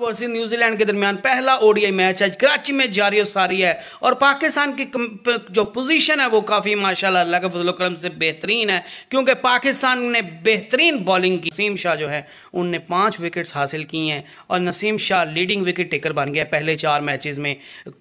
versus New Zealand के दरमियान पहला ओडीआई मैच आज कराची में जारी और सारी है और पाकिस्तान की जो पोजीशन है वो काफी माशाल्लाह अल्लाह के फजल करम से बेहतरीन है क्योंकि पाकिस्तान ने बेहतरीन बॉलिंग की नसीम शाह जो है उनने पांच विकेट्स हासिल की हैं और Naseem Shah leading wicket taker बन गया पहले चार मैचेज में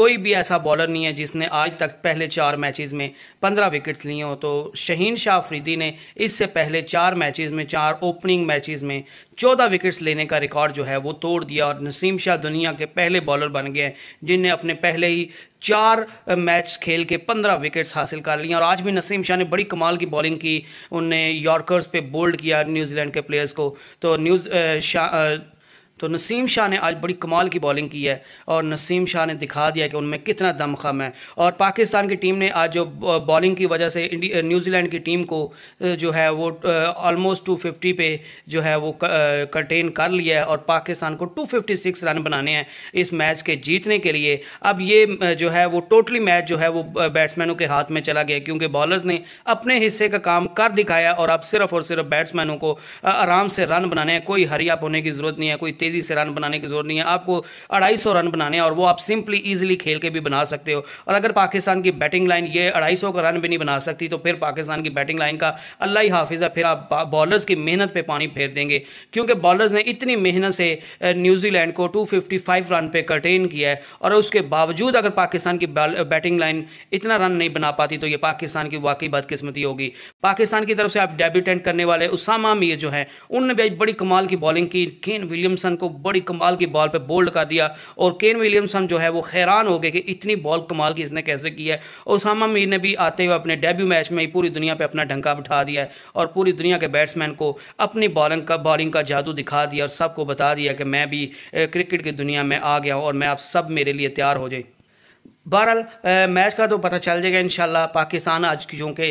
कोई भी ऐसा बॉलर नहीं है जिसने आज तक पहले चार मैचेज में पंद्रह विकेट लिए हो तो शहीन शाह अफरीदी ने इससे पहले चार मैचेज में चार ओपनिंग मैचेज में चौदह विकेट्स लेने का रिकॉर्ड जो है वो तोड़ दिया और नसीम शाह दुनिया के पहले बॉलर बन गए जिनने अपने पहले ही चार मैच खेल के पंद्रह विकेट्स हासिल कर लिए और आज भी नसीम शाह ने बड़ी कमाल की बॉलिंग की उनने यॉर्कर्स पे बोल्ड किया न्यूजीलैंड के प्लेयर्स को तो न्यूज शाह तो नसीम शाह ने आज बड़ी कमाल की बॉलिंग की है और नसीम शाह ने दिखा दिया कि उनमें कितना दमखम है और पाकिस्तान की टीम ने आज जो बॉलिंग की वजह से न्यूजीलैंड की टीम को जो है वो ऑलमोस्ट 250 पे जो है वो कंटेन कर लिया है और पाकिस्तान को 256 रन बनाने हैं इस मैच के जीतने के लिए अब ये जो है वो टोटली मैच जो है वो बैट्समैनों के हाथ में चला गया क्योंकि बॉलर्स ने अपने हिस्से का काम कर दिखाया और अब सिर्फ और सिर्फ बैट्समैनों को आराम से रन बनाने हैं कोई हरी अप होने की जरूरत नहीं है कोई तेजी से रन बनाने की जरूरत नहीं है आपको अढ़ाई सौ रन बनाने और वो आप सिंपली इजिली खेल के भी बना सकते हो और अगर पाकिस्तान की बैटिंग लाइन ये अढ़ाई सौ का रन भी नहीं बना सकती तो फिर पाकिस्तान की बैटिंग लाइन का अल्लाह ही हाफिज है फिर आप बॉलर्स की मेहनत पर पानी फेर देंगे क्योंकि बॉलर्स ने इतनी मेहनत से न्यूजीलैंड को टू रन पर कर्टेन किया है और उसके बावजूद अगर पाकिस्तान की बैटिंग लाइन इतना रन नहीं बना पाती तो ये पाकिस्तान की वाकई बदकिस्मती होगी पाकिस्तान की तरफ से आप डेब्यूटेंट करने वाले उसामा मीर जो है उनने भी बड़ी कमाल की बॉलिंग की केन विलियमसन विलियमसन को बड़ी कमाल की बॉल पे बोल्ड कर दिया और केन विलियमसन जो है वो हैरान हो गए कि इतनी बॉल कमाल की इसने कैसे की है ओसामा मीर ने भी आते हुए अपने डेब्यू मैच में ही पूरी दुनिया पे अपना ढंका बिठा दिया है और पूरी दुनिया के बैट्समैन को अपनी बॉलिंग का बॉलिंग का जादू दिखा दिया और सबको बता दिया कि मैं भी क्रिकेट की दुनिया में आ गया हूँ और मैं आप सब मेरे लिए तैयार हो जाए बहरहाल मैच का तो पता चल जाएगा इन पाकिस्तान आज क्योंकि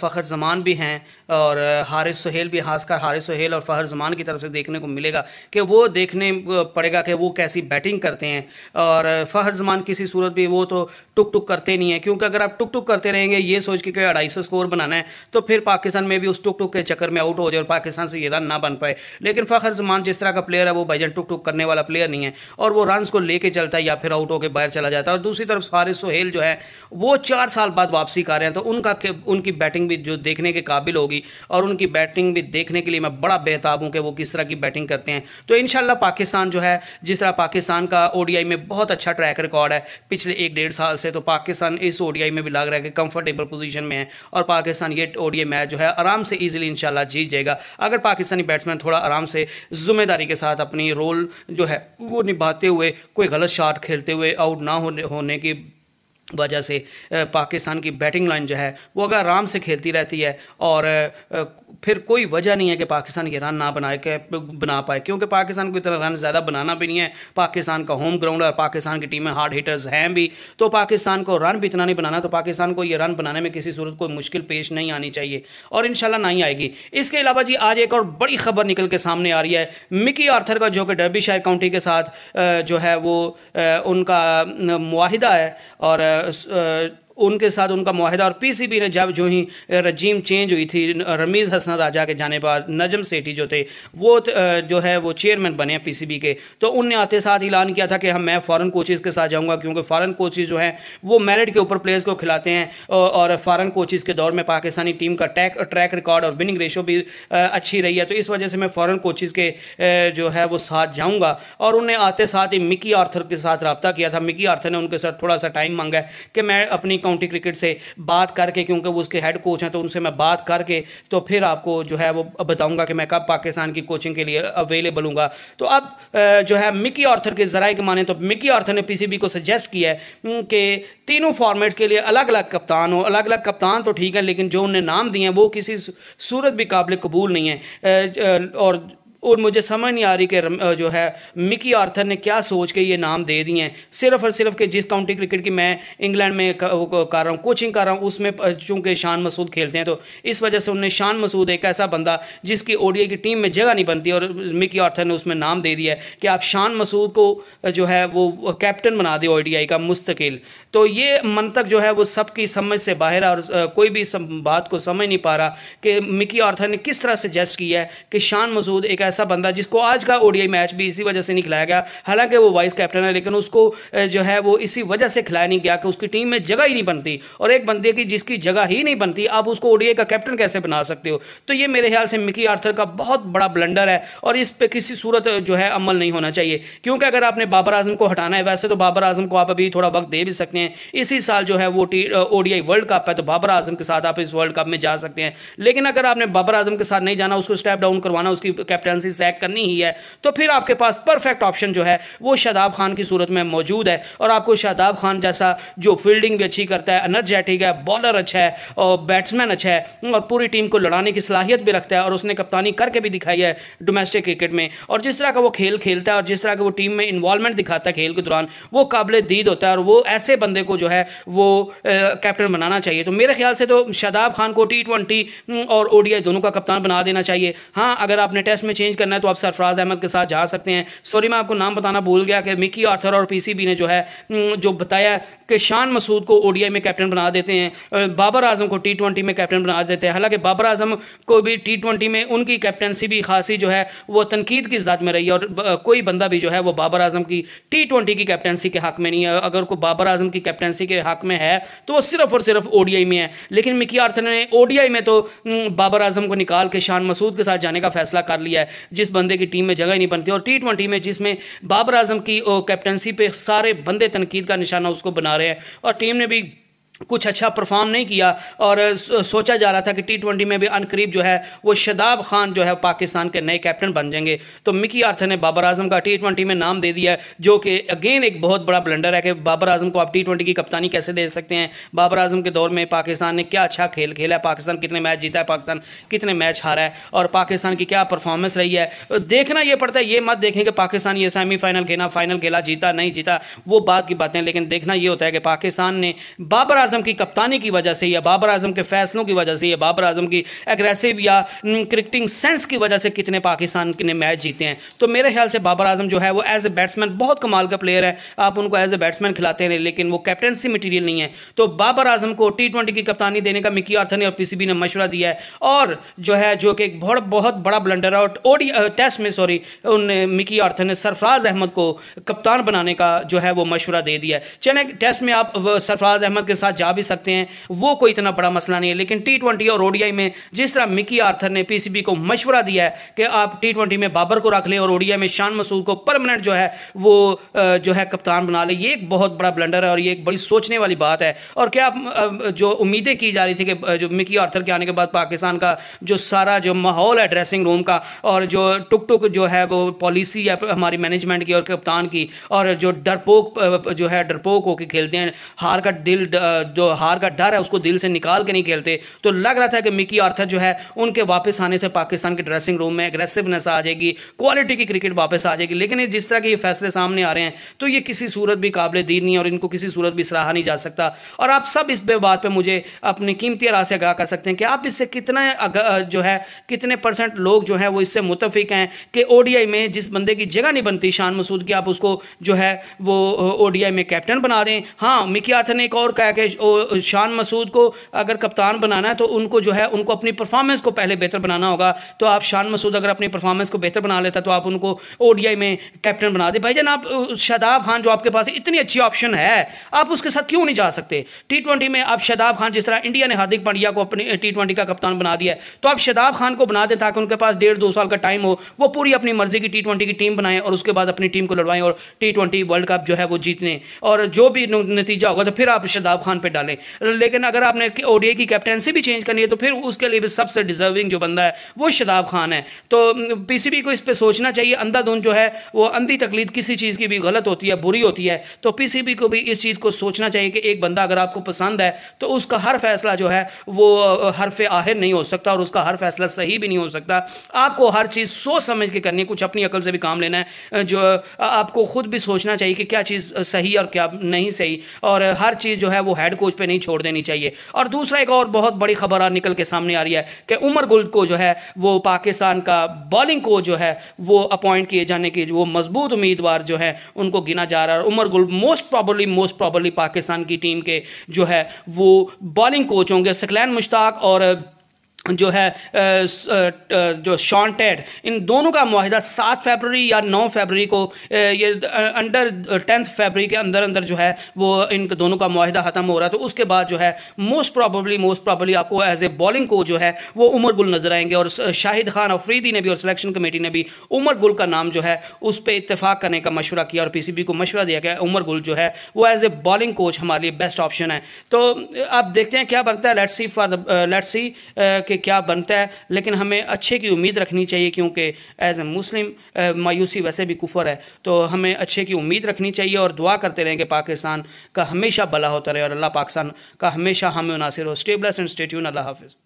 फ़खर जमान भी हैं और हारिस सुहेल भी खासकर हारिस सुहेल और फ़हर जमान की तरफ से देखने को मिलेगा कि वो देखने पड़ेगा कि वो कैसी बैटिंग करते हैं और फ़हर जमान किसी सूरत भी वो तो टुक टुक करते नहीं है क्योंकि अगर आप टुक टुक करते रहेंगे ये सोच के अढ़ाई सौ स्कोर बनाना है तो फिर पाकिस्तान में भी उस टुक टुक के चक्कर में आउट हो जाए और पाकिस्तान से ये रन ना बन पाए लेकिन फ़खर जमान जिस तरह का प्लेयर है वो भाईजान टुक टुक करने वाला प्लेयर नहीं है और वो रन को लेके चलता है या फिर आउट होकर बाहर चला जाता है और दूसरी तरफ हारिस सुहेल जो है वो चार साल बाद वापसी कर रहे हैं तो उनका उनकी बैटिंग भी जो देखने के काबिल होगी थी और उनकी बैटिंग भी देखने के लिए मैं बड़ा बेहताब हूं कि वो किस तरह की बैटिंग करते हैं तो इनशाला पाकिस्तान जो है जिस तरह पाकिस्तान का ओडीआई में बहुत अच्छा ट्रैक रिकॉर्ड है पिछले एक डेढ़ साल से तो पाकिस्तान इस ओडीआई में भी लग रहा है कि कंफर्टेबल पोजीशन में है और पाकिस्तान ये ओडीआई मैच जो है आराम से इजीली इंशाल्लाह जीत जाएगा अगर पाकिस्तानी बैट्समैन थोड़ा आराम से जिम्मेदारी के साथ अपनी रोल जो है वो निभाते हुए कोई गलत शॉट खेलते हुए आउट ना होने की वजह से पाकिस्तान की बैटिंग लाइन जो है वो अगर आराम से खेलती रहती है और फिर कोई वजह नहीं है कि पाकिस्तान ये रन ना बनाए के बना पाए क्योंकि पाकिस्तान को इतना रन ज़्यादा बनाना भी नहीं है पाकिस्तान का होम ग्राउंड है पाकिस्तान की टीमें हार्ड हिटर्स हैं भी तो पाकिस्तान को रन भी इतना नहीं बनाना तो पाकिस्तान को ये रन बनाने में किसी सूरत कोई मुश्किल पेश नहीं आनी चाहिए और इन नहीं आएगी इसके अलावा जी आज एक और बड़ी खबर निकल के सामने आ रही है मिकी आर्थर का जो कि शायर काउंटी के साथ जो है वो उनका माहिदा है और uh, uh उनके साथ उनका माहिदा और पीसीबी ने जब जो ही रजीम चेंज हुई थी रमीज़ हसन राजा के जाने बाद नजम सेठी जो थे वो जो है वो चेयरमैन बने सी पीसीबी के तो उनने आते साथ ऐलान किया था कि हम मैं फ़ॉरन कोचेज़ के साथ जाऊँगा क्योंकि फ़ॉरन कोचेज़ जो हैं वो मेरिट के ऊपर प्लेयर्स को खिलाते हैं और फ़ॉरन कोचेज़ के दौर में पाकिस्तानी टीम का ट्रैक ट्रैक रिकॉर्ड और विनिंग रेशो भी अच्छी रही है तो इस वजह से मैं फ़ॉरन कोचेज़ के जो है वो साथ जाऊँगा और उन्हें आते साथ ही मिकी आर्थर के साथ रबता किया था मिकी आर्थर ने उनके साथ थोड़ा सा टाइम मांगा है कि मैं अपनी काउंटी क्रिकेट से बात करके क्योंकि वो उसके हेड कोच हैं तो उनसे मैं बात करके तो फिर आपको जो है वो बताऊंगा कि मैं कब पाकिस्तान की कोचिंग के लिए अवेलेबल हूँ तो अब जो है मिकी ऑर्थर के जराए के माने तो मिकी ऑर्थर ने पीसीबी को सजेस्ट किया है कि तीनों फॉर्मेट्स के लिए अलग अलग कप्तान हो अलग अलग कप्तान तो ठीक है लेकिन जो उन्हें नाम दिए हैं वो किसी सूरत भी काबिल कबूल नहीं है और और मुझे समझ नहीं आ रही कि जो है मिकी आर्थर ने क्या सोच के ये नाम दे दिए हैं सिर्फ और सिर्फ कि जिस काउंटी क्रिकेट की मैं इंग्लैंड में कर रहा हूँ कोचिंग कर रहा हूँ उसमें चूंकि शान मसूद खेलते हैं तो इस वजह से उन्हें शान मसूद एक ऐसा बंदा जिसकी ओडीआई की टीम में जगह नहीं बनती और मिकी आर्थर ने उसमें नाम दे दिया है कि आप शान मसूद को जो है वो कैप्टन बना दे ओडीआई का मुस्तकिल तो ये मंतक जो है वो सबकी समझ से बाहर और कोई भी बात को समझ नहीं पा रहा कि मिकी आर्थर ने किस तरह सजेस्ट किया है कि शान मसूद एक ऐसा बंदा जिसको आज का ओडीआई मैच भी इसी वजह से नहीं खिलाया गया हालांकि वो वाइस कैप्टन है लेकिन उसको जो है वो इसी वजह से खिलाया नहीं गया कि उसकी टीम में जगह ही नहीं बनती और एक बंदे की जिसकी जगह ही नहीं बनती आप उसको ओडीआई का कैप्टन कैसे बना सकते हो तो ये मेरे ख्याल से मिकी आर्थर का बहुत बड़ा ब्लंडर है और इस पर किसी सूरत जो है अमल नहीं होना चाहिए क्योंकि अगर आपने बाबर आजम को हटाना है वैसे तो बाबर आजम को आप अभी थोड़ा वक्त दे भी सकते हैं इसी साल जो है वो ओडीआई वर्ल्ड कप है तो बाबर आजम के साथ आप इस वर्ल्ड कप में जा सकते हैं लेकिन अगर आपने बाबर आजम के साथ नहीं जाना उसको स्टेप डाउन करवाना उसकी कैप्टन करेंसी सैक करनी ही है तो फिर आपके पास परफेक्ट ऑप्शन जो है वो शादाब खान की सूरत में मौजूद है और आपको शादाब खान जैसा जो फील्डिंग भी अच्छी करता है अनर्जेटिक है बॉलर अच्छा है और बैट्समैन अच्छा है और पूरी टीम को लड़ाने की सलाहियत भी रखता है और उसने कप्तानी करके भी दिखाई है डोमेस्टिक क्रिकेट में और जिस तरह का वो खेल खेलता है और जिस तरह का वो टीम में इन्वॉल्वमेंट दिखाता है खेल के दौरान वो काबिल दीद होता है और वो ऐसे बंदे को जो है वो कैप्टन बनाना चाहिए तो मेरे ख्याल से तो शादाब खान को टी हम्म, और ओडीआई दोनों का कप्तान बना देना चाहिए हाँ अगर आपने टेस्ट में चेंज चेंज करना है तो आप सरफराज अहमद के साथ जा सकते हैं सॉरी मैं आपको नाम बताना भूल गया कि मिकी आर्थर और पीसीबी ने जो है जो बताया कि शान मसूद को ओडीआई में कैप्टन बना देते हैं बाबर आजम को टी ट्वेंटी में कैप्टन बना देते हैं हालांकि बाबर आजम को भी टी ट्वेंटी में उनकी कैप्टनसी भी खासी जो है वो तनकीद की ज़ात में रही और कोई बंदा भी जो है वो बाबर आजम की टी ट्वेंटी की कैप्टनसी के हक में नहीं है अगर कोई बाबर आजम की कैप्टनसी के हक में है तो वो सिर्फ और सिर्फ ओडीआई में है लेकिन मिकी आर्थर ने ओडीआई में तो बाबर आजम को निकाल के शान मसूद के साथ जाने का फैसला कर लिया है जिस बंदे की टीम में जगह ही नहीं बनती और टी ट्वेंटी में जिसमें बाबर आजम की कैप्टनसी पे सारे बंदे तनकीद का निशाना उसको बना रहे हैं और टीम ने भी कुछ अच्छा परफॉर्म नहीं किया और सोचा जा रहा था कि टी ट्वेंटी में भी अनकरीब जो है वो शदाब खान जो है पाकिस्तान के नए कैप्टन बन जाएंगे तो मिकी आर्थर ने बाबर आजम का टी ट्वेंटी में नाम दे दिया जो कि अगेन एक बहुत बड़ा ब्लंडर है कि बाबर आजम को आप टी ट्वेंटी की कप्तानी कैसे दे सकते हैं बाबर आजम के दौर में पाकिस्तान ने क्या अच्छा खेल खेला है पाकिस्तान कितने मैच जीता है पाकिस्तान कितने मैच हारा है और पाकिस्तान की क्या परफॉर्मेंस रही है देखना यह पड़ता है ये मत देखें कि पाकिस्तान ये सेमीफाइनल खेला फाइनल खेला जीता नहीं जीता वो बात की बातें लेकिन देखना यह होता है कि पाकिस्तान ने बाबर आजम की कप्तानी की वजह से या बाबर आजम के फैसलों की वजह से या बाबर आजम की एग्रेसिव या क्रिकेटिंग सेंस की वजह से कितने पाकिस्तान ने मैच जीते हैं तो मेरे ख्याल से बाबर आजम जो है वो एज ए बैट्समैन बहुत कमाल का प्लेयर है आप उनको एज ए बैट्समैन खिलाते हैं लेकिन वो कैप्टनसी मटीरियल नहीं है तो बाबर आजम को टी की कप्तानी देने का मिकी आर्थन और पीसीबी ने मशुरा दिया है और जो है जो कि एक बहुत बहुत बड़ा ब्लंडर है और ओडी टेस्ट में सॉरी उन मिकी आर्थन ने सरफराज अहमद को कप्तान बनाने का जो है वो मशुरा दे दिया है चले टेस्ट में आप सरफराज अहमद के साथ जा भी सकते हैं वो कोई इतना बड़ा मसला नहीं है लेकिन टी ट्वेंटी और ओडीआई में जिस तरह मिकी आर्थर ने पीसीबी को मशवरा दिया है कि आप टी ट्वेंटी में बाबर को रख लें और ओडीआई में शान मसूद को परमानेंट जो है वो जो है कप्तान बना ले ये एक बहुत बड़ा ब्लेंडर है और ये एक बड़ी सोचने वाली बात है और क्या जो उम्मीदें की जा रही थी कि जो मिकी आर्थर के आने के बाद पाकिस्तान का जो सारा जो माहौल है ड्रेसिंग रूम का और जो टुक टुक जो है वो पॉलिसी है हमारी मैनेजमेंट की और कप्तान की और जो डरपोक जो है डरपोक होकर खेलते हैं हार का दिल जो हार का डर है उसको दिल से निकाल के नहीं खेलते तो लग रहा था कि मिकी आर्थर जो है उनके वापस आने से पाकिस्तान के ड्रेसिंग रूम में एग्रेसिवनेस आ जाएगी क्वालिटी की क्रिकेट वापस आ जाएगी लेकिन जिस तरह के ये फैसले सामने आ रहे हैं तो ये किसी सूरत भी काबिल दीन नहीं और इनको किसी सूरत भी सराहा नहीं जा सकता और आप सब इस बात पर मुझे अपनी कीमती राह से आगाह कर सकते हैं कि आप इससे कितना जो है कितने परसेंट लोग जो है वो इससे मुतफिक हैं कि ओडीआई में जिस बंदे की जगह नहीं बनती शान मसूद की आप उसको जो है वो ओडीआई में कैप्टन बना दें हाँ मिकी आर्थर ने एक और कहा कि शान मसूद को अगर कप्तान बनाना है तो उनको जो है उनको अपनी परफॉर्मेंस को पहले बेहतर बनाना होगा तो आप शान मसूद अगर अपनी परफॉर्मेंस को बेहतर बना लेता तो आप उनको ओडीआई में कैप्टन बना दे जान आप शदाब खान जो आपके पास इतनी अच्छी ऑप्शन है आप उसके साथ क्यों नहीं जा सकते टी में आप शदाब खान जिस तरह इंडिया ने हार्दिक पांड्या को अपने टी का कप्तान बना दिया तो आप शदाब खान को बना दे ताकि उनके पास डेढ़ दो साल का टाइम हो वो पूरी अपनी मर्जी की टी की टीम बनाए और उसके बाद अपनी टीम को लड़वाएं और टी वर्ल्ड कप जो है वो जीतने और जो भी नतीजा होगा तो फिर आप शदाब खान पे डालें लेकिन अगर आपने ओडीए की कैप्टनसी भी चेंज करनी है तो फिर उसके लिए भी सबसे डिजर्विंग जो बंदा है वो शदाब खान है तो पीसीबी को इस पर सोचना चाहिए अंधाधुन जो है वो अंधी तकलीफ किसी चीज़ की भी गलत होती है बुरी होती है तो पीसीबी को भी इस चीज़ को सोचना चाहिए कि एक बंदा अगर आपको पसंद है तो उसका हर फैसला जो है वो हरफ आहिर नहीं हो सकता और उसका हर फैसला सही भी नहीं हो सकता आपको हर चीज़ सोच समझ के करनी है कुछ अपनी अकल से भी काम लेना है जो आपको खुद भी सोचना चाहिए कि क्या चीज़ सही और क्या नहीं सही और हर चीज़ जो है वो है हेड कोच पे नहीं छोड़ देनी चाहिए और दूसरा एक और बहुत बड़ी खबर निकल के सामने आ रही है कि उमर गुल को जो है वो पाकिस्तान का बॉलिंग कोच जो है वो अपॉइंट किए जाने की वो मजबूत उम्मीदवार जो है उनको गिना जा रहा है Umar Gul most probably most probably Pakistan की टीम के जो है वो बॉलिंग कोच होंगे सकलैन मुश्ताक और जो है जो शॉन टेड इन दोनों का माहिदा सात फरवरी या नौ फरवरी को ये अंडर टेंथ फरवरी के अंदर अंदर जो है वो इन दोनों का माहिदा ख़त्म हो रहा है तो उसके बाद जो है मोस्ट प्रॉबली मोस्ट प्रॉबली आपको एज ए बॉलिंग को जो है वो उमर गुल नजर आएंगे और शाहिद खान अफरीदी ने भी और सिलेक्शन कमेटी ने भी उमर गुल का नाम जो है उस पर इतफाक करने का मशवरा किया और पीसीबी को मशवरा दिया गया उमर गुल जो है वो एज ए बॉलिंग कोच हमारे लिए बेस्ट ऑप्शन है तो आप देखते हैं क्या बनता है let's see for let's see के क्या बनता है लेकिन हमें अच्छे की उम्मीद रखनी चाहिए क्योंकि एज ए मुस्लिम मायूसी वैसे भी कुफर है तो हमें अच्छे की उम्मीद रखनी चाहिए और दुआ करते रहें कि पाकिस्तान का हमेशा भला होता रहे और अल्लाह पाकिस्तान का हमेशा हम नासिर हो स्टे एंड स्टेट्यून अल्लाह हाफिज़